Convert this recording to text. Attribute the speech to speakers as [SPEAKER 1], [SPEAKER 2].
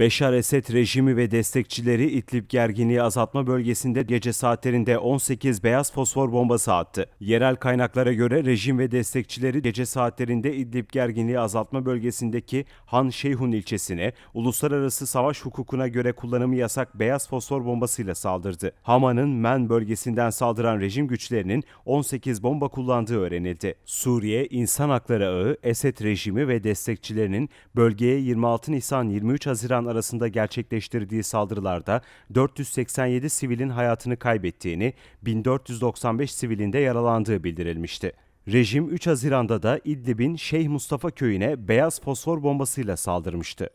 [SPEAKER 1] Beşar Esed rejimi ve destekçileri İdlib gerginliği azaltma bölgesinde gece saatlerinde 18 beyaz fosfor bombası attı. Yerel kaynaklara göre rejim ve destekçileri gece saatlerinde İdlib gerginliği azaltma bölgesindeki Han Şeyhun ilçesine uluslararası savaş hukukuna göre kullanımı yasak beyaz fosfor bombasıyla saldırdı. Haman'ın Men bölgesinden saldıran rejim güçlerinin 18 bomba kullandığı öğrenildi. Suriye İnsan Hakları Ağı, Esed rejimi ve destekçilerinin bölgeye 26 Nisan 23 Haziran arasında gerçekleştirdiği saldırılarda 487 sivilin hayatını kaybettiğini, 1495 sivilin de yaralandığı bildirilmişti. Rejim 3 Haziran'da da İdlib'in Şeyh Mustafa köyüne beyaz fosfor bombasıyla saldırmıştı.